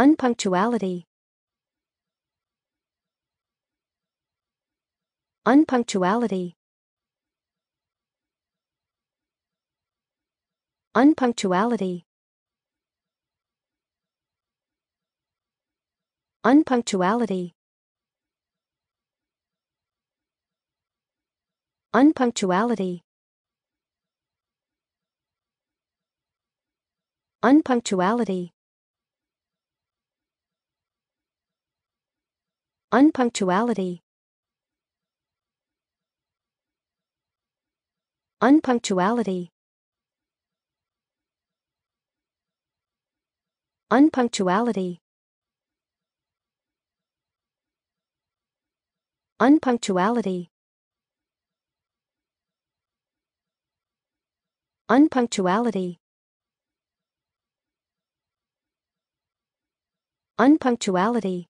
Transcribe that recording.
Unpunctuality. Unpunctuality. Unpunctuality. Unpunctuality. Unpunctuality. Unpunctuality. Unpunctuality. Unpunctuality. Unpunctuality. Unpunctuality. Unpunctuality. Unpunctuality.